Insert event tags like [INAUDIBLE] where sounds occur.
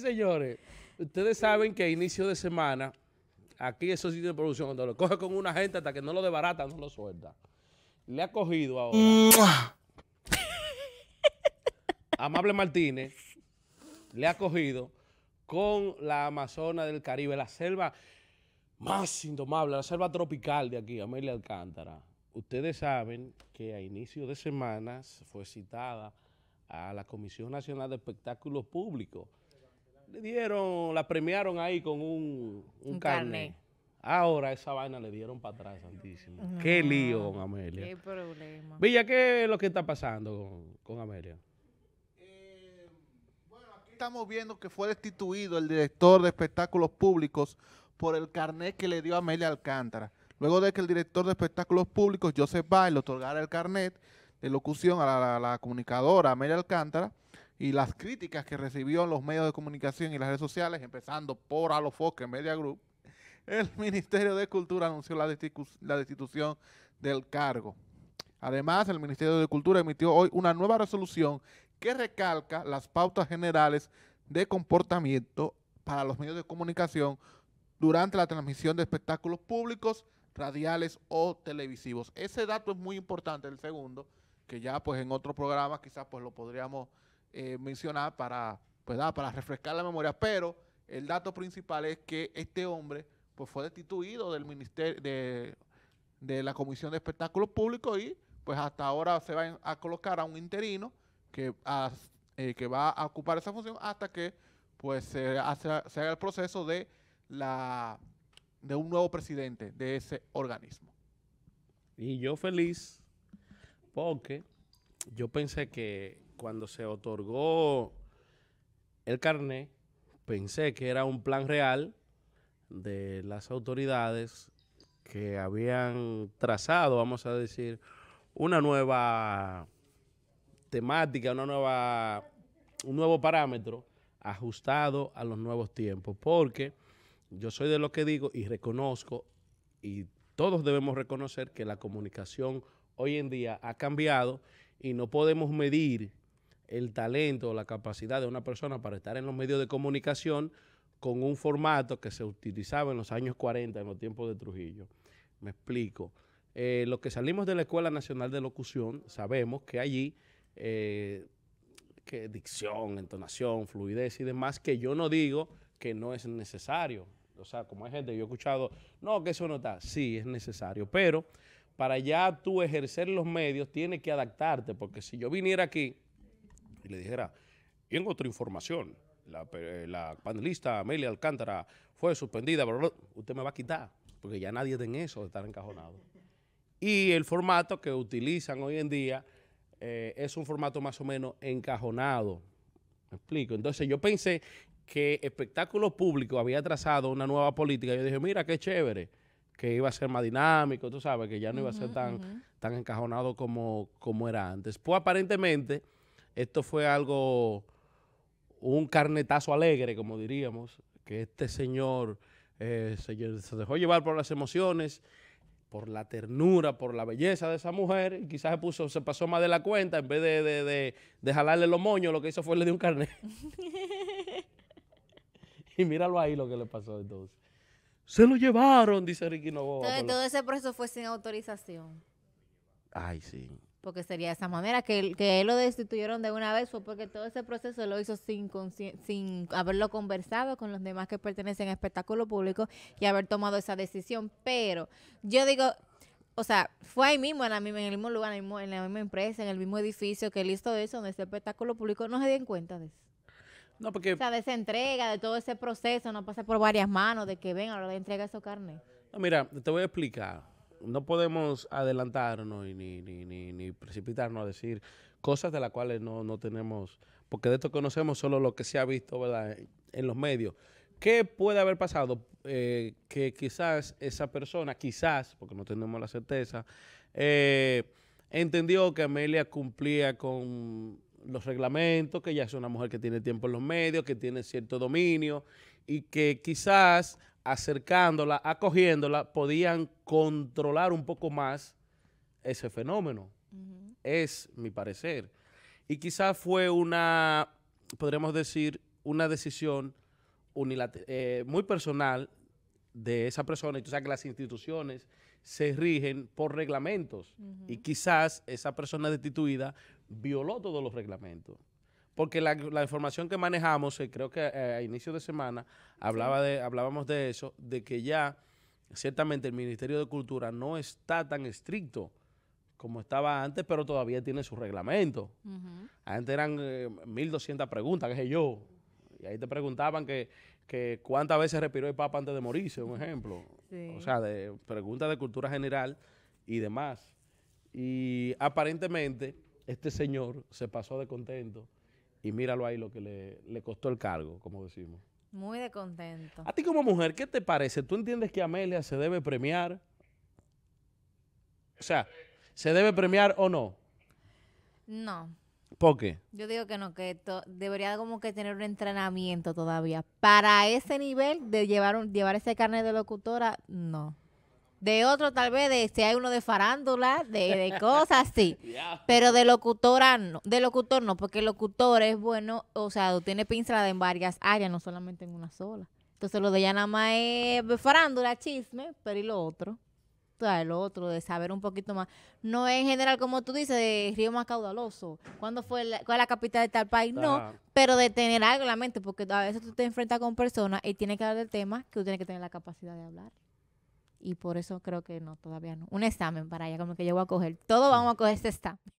señores, ustedes saben que a inicio de semana, aquí esos sitios de producción, cuando lo coge con una gente hasta que no lo debarata, no lo suelta. Le ha cogido ahora. [LAUGHS] Amable Martínez le ha cogido con la Amazona del Caribe, la selva más indomable, la selva tropical de aquí, Amelia Alcántara. Ustedes saben que a inicio de semanas fue citada a la Comisión Nacional de Espectáculos Públicos le dieron, la premiaron ahí con un, carnet. Ahora esa vaina le dieron para atrás, Santísimo. Qué lío Amelia. Qué problema. Villa, ¿qué es lo que está pasando con, Amelia? Eh, bueno, aquí estamos viendo que fue destituido el director de espectáculos públicos por el carnet que le dio Amelia Alcántara. Luego de que el director de espectáculos públicos, Joseph Bay, le otorgara el carnet de locución a la comunicadora Amelia Alcántara, y las críticas que recibió en los medios de comunicación y las redes sociales, empezando por Alofoque Media Group, el [LAUGHS] Ministerio de Cultura anunció la, la destitución del cargo. Además, el Ministerio de Cultura emitió hoy una nueva resolución que recalca las pautas generales de comportamiento para los medios de comunicación durante la transmisión de espectáculos públicos, radiales o televisivos. Ese dato es muy importante, el segundo, que ya pues en otros programa quizás pues lo podríamos eh, mencionar para, pues, para refrescar la memoria, pero el dato principal es que este hombre pues, fue destituido del ministerio de, la Comisión de Espectáculos Públicos y pues hasta ahora se va a colocar a un interino que, eh, que va a ocupar esa función hasta que pues se, se haga el proceso de la de un nuevo presidente de ese organismo. Y yo feliz porque yo pensé que cuando se otorgó el carné, pensé que era un plan real de las autoridades que habían trazado, vamos a decir, una nueva temática, una nueva, un nuevo parámetro ajustado a los nuevos tiempos, porque yo soy de lo que digo y reconozco, y todos debemos reconocer que la comunicación hoy en día ha cambiado y no podemos medir el talento o la capacidad de una persona para estar en los medios de comunicación con un formato que se utilizaba en los años 40, en los tiempos de Trujillo. Me explico. Eh, los que salimos de la Escuela Nacional de Locución sabemos que allí, eh, que dicción, entonación, fluidez y demás, que yo no digo que no es necesario. O sea, como hay gente, yo he escuchado, no, que eso no está. Sí, es necesario, pero para ya tú ejercer los medios, tienes que adaptarte, porque si yo viniera aquí y le dijera, y en otra información, eh, la, panelista Amelia Alcántara fue suspendida, pero usted me va a quitar, porque ya nadie tiene eso de estar encajonado. Y el formato que utilizan hoy en día eh, es un formato más o menos encajonado. ¿Me explico? Entonces yo pensé que espectáculo público había trazado una nueva política. Yo dije, mira, qué chévere, que iba a ser más dinámico, tú sabes, que ya no iba a ser tan, tan encajonado como, como era antes. Pues aparentemente esto fue algo, un carnetazo alegre, como diríamos, que este señor eh, se, dejó llevar por las emociones, por la ternura, por la belleza de esa mujer, y quizás se, puso, se pasó más de la cuenta, en vez de, jalarle los moños, lo que hizo fue le dio un carnet. [LAUGHS] y míralo ahí lo que le pasó entonces. Se lo llevaron, dice Ricky Novoa. Entonces, todo ese proceso fue sin autorización. Ay, sí porque sería de esa manera. Que, él lo destituyeron de una vez fue porque todo ese proceso lo hizo sin, sin haberlo conversado con los demás que pertenecen a espectáculo público y haber tomado esa decisión. Pero yo digo, o sea, fue ahí mismo, en, en el mismo lugar, en la, misma, empresa, en el mismo edificio que él hizo eso, donde ese espectáculo público no se dieron cuenta de eso. No, porque... O sea, de esa entrega, de todo ese proceso, no pasa por varias manos, de que la ahora de entrega su carne. No, mira, te voy a explicar no podemos adelantarnos ni, precipitarnos a decir cosas de las cuales no, tenemos, porque de esto conocemos solo lo que se ha visto En, los medios. ¿Qué puede haber pasado? Eh, que quizás esa persona, quizás, porque no tenemos la certeza, eh, entendió que Amelia cumplía con los reglamentos, que ya es una mujer que tiene tiempo en los medios, que tiene cierto dominio y que quizás acercándola, acogiéndola, podían controlar un poco más ese fenómeno. Es mi parecer. Y quizás fue una, podríamos decir, una decisión eh, muy personal de esa persona. Y tú que las instituciones se rigen por reglamentos. Y quizás esa persona destituida violó todos los reglamentos porque la, información que manejamos, eh, creo que eh, a inicio de semana hablaba de, hablábamos de eso, de que ya ciertamente el Ministerio de Cultura no está tan estricto como estaba antes, pero todavía tiene su reglamento. Antes eran 1.200 eh, preguntas, qué sé yo. Y ahí te preguntaban que, cuántas veces respiró el Papa antes de morirse, un ejemplo. O sea, de preguntas de cultura general y demás. Y aparentemente este señor se pasó de contento y míralo ahí lo que le, costó el cargo, como decimos. Muy de contento. A ti como mujer, ¿qué te parece? ¿Tú entiendes que Amelia se debe premiar? O sea, ¿se debe premiar o no? No. ¿Por qué? Yo digo que no, que debería como que tener un entrenamiento todavía. Para ese nivel de llevar, llevar ese carnet de locutora, no de otro tal vez, de si hay uno de farándula, de, [LAUGHS] cosas así. Pero de locutora no, de locutor no, porque el locutor es bueno, o sea, tiene pincelada en varias áreas, no solamente en una sola. Entonces lo de ya nada más es farándula, chisme, pero y lo otro. O sea, lo otro, de saber un poquito más. No es en general, como tú dices, de río más caudaloso. ¿Cuándo fue la, cuál es la capital de tal país? No, pero de tener algo en la mente, porque a veces tú te enfrentas con personas y tienes que hablar del tema que tú tienes que tener la capacidad de hablar y por eso creo que no, todavía no. Un examen para allá como que yo a coger, todos vamos a coger este examen.